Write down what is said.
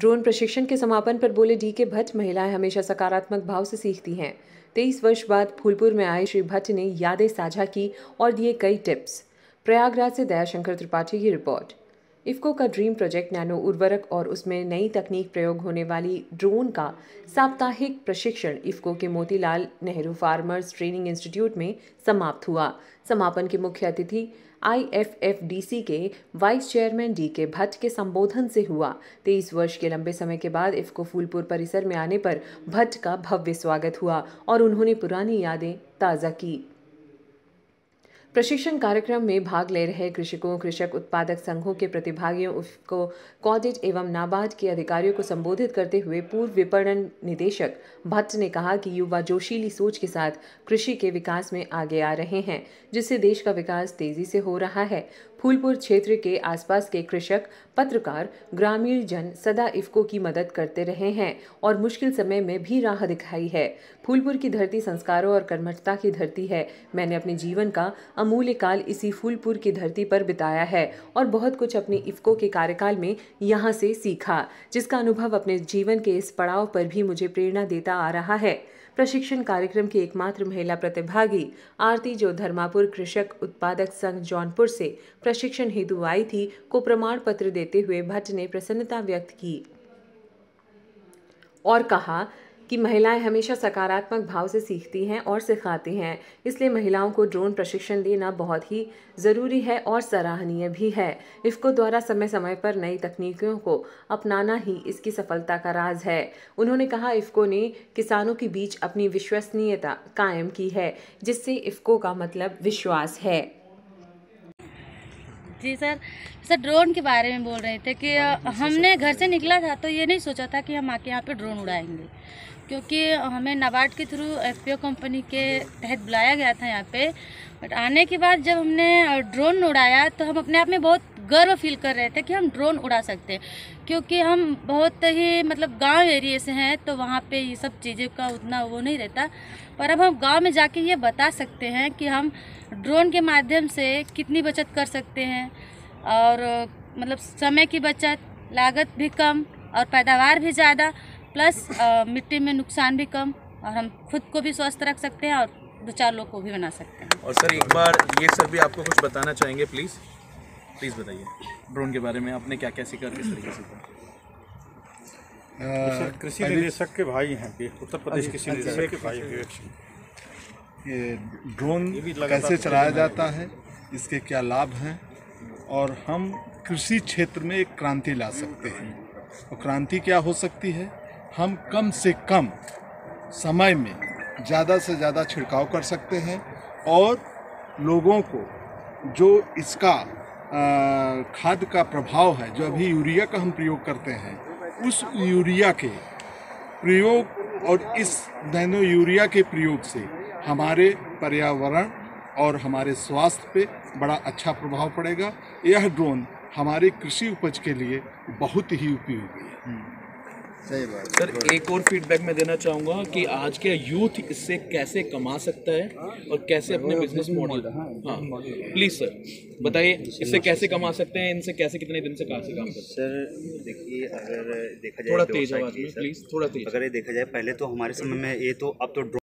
Drone प्रशिक्षण के समापन पर बोले डी के भट्ट महिलाएं हमेशा सकारात्मक भाव से सीखती हैं तेईस वर्ष बाद फूलपुर में आए श्री भट्ट ने यादें साझा की और दिए कई टिप्स प्रयागराज से दयाशंकर त्रिपाठी की रिपोर्ट इफ़को का ड्रीम प्रोजेक्ट नैनो उर्वरक और उसमें नई तकनीक प्रयोग होने वाली ड्रोन का साप्ताहिक प्रशिक्षण इफ़को के Motilal Nehru farmers training institute में समाप्त हुआ समापन के मुख्य अतिथि आईएफएफडीसी के वाइस चेयरमैन डी के भट्ट के संबोधन से हुआ तेईस वर्ष के लंबे समय के बाद इफ़को फूलपुर परिसर में आने पर भट्ट का भव्य स्वागत हुआ और उन्होंने पुरानी यादें ताज़ा की प्रशिक्षण कार्यक्रम में भाग ले रहे कृषकों कृषक उत्पादक संघों के प्रतिभागियों को कॉडिट एवं नाबार्ड के अधिकारियों को संबोधित करते हुए पूर्व विपणन निदेशक भट्ट ने कहा कि युवा जोशीली सोच के साथ कृषि के विकास में आगे आ रहे हैं जिससे देश का विकास तेजी से हो रहा है फूलपुर क्षेत्र के आसपास के कृषक पत्रकार ग्रामीण जन सदा इफ्को की मदद करते रहे हैं और मुश्किल समय में भी राह दिखाई है फूलपुर की धरती संस्कारों और कर्मठता की धरती है मैंने अपने जीवन का अमूल्य काल इसी फूलपुर की धरती पर बिताया है और बहुत कुछ अपने इफ्को के कार्यकाल में यहाँ से सीखा जिसका अनुभव अपने जीवन के इस पड़ाव पर भी मुझे प्रेरणा देता आ रहा है प्रशिक्षण कार्यक्रम की एकमात्र महिला प्रतिभागी आरती जो धर्मापुर कृषक उत्पादक संघ जौनपुर से प्रशिक्षण हेतु आई थी को प्रमाण पत्र देते हुए भट्ट ने प्रसन्नता व्यक्त की और कहा कि महिलाएं हमेशा सकारात्मक भाव से सीखती हैं और सिखाती हैं इसलिए महिलाओं को ड्रोन प्रशिक्षण देना बहुत ही ज़रूरी है और सराहनीय भी है इफ़्को द्वारा समय समय पर नई तकनीकों को अपनाना ही इसकी सफलता का राज है उन्होंने कहा इफ़्को ने किसानों के बीच अपनी विश्वसनीयता कायम की है जिससे इफ़्को का मतलब विश्वास है जी सर सर ड्रोन के बारे में बोल रहे थे कि हाँ, हमने घर से निकला था तो ये नहीं सोचा था कि हम आके यहाँ पे ड्रोन उड़ाएंगे क्योंकि हमें नाबार्ड के थ्रू एफ कंपनी के हाँ, तहत बुलाया गया था यहाँ पे बट आने के बाद जब हमने ड्रोन उड़ाया तो हम अपने आप में बहुत गर्व फील कर रहे थे कि हम ड्रोन उड़ा सकते हैं क्योंकि हम बहुत ही मतलब गांव एरिए से हैं तो वहाँ पे ये सब चीज़ें का उतना वो नहीं रहता पर अब हम गांव में जाके ये बता सकते हैं कि हम ड्रोन के माध्यम से कितनी बचत कर सकते हैं और मतलब समय की बचत लागत भी कम और पैदावार भी ज़्यादा प्लस मिट्टी में नुकसान भी कम और हम खुद को भी स्वस्थ रख सकते हैं और दो चार लोग को भी बना सकते हैं और सर एक बार ये सर भी आपको कुछ बताना चाहेंगे प्लीज़ प्लीज़ बताइए ड्रोन के बारे में आपने क्या क्या सीखा किस तरीके से कृषि निदेशक के भाई हैं उत्तर प्रदेश कृषि निदेशक के भाई ये ड्रोन कैसे चलाया जाता है इसके क्या लाभ हैं और हम कृषि क्षेत्र में एक क्रांति ला सकते हैं और क्रांति क्या हो सकती है हम कम से कम समय में ज़्यादा से ज़्यादा छिड़काव कर सकते हैं और लोगों को जो इसका खाद का प्रभाव है जो अभी यूरिया का हम प्रयोग करते हैं उस यूरिया के प्रयोग और इस नैनो यूरिया के प्रयोग से हमारे पर्यावरण और हमारे स्वास्थ्य पे बड़ा अच्छा प्रभाव पड़ेगा यह ड्रोन हमारे कृषि उपज के लिए बहुत ही उपयोगी है हम्म। सर एक और फीडबैक मैं देना चाहूँगा कि आज के यूथ इससे कैसे कमा सकता है और कैसे अपने बिजनेस मॉडल हाँ प्लीज़ हाँ। सर बताइए इससे कैसे कमा सकते हैं इनसे कैसे कितने दिन से कहाँ से काम हैं सर देखिए अगर देखा जाए थोड़ा तो तेज आवाज में प्लीज़ थोड़ा तेज अगर ये देखा जाए पहले तो हमारे समय में ये तो अब तो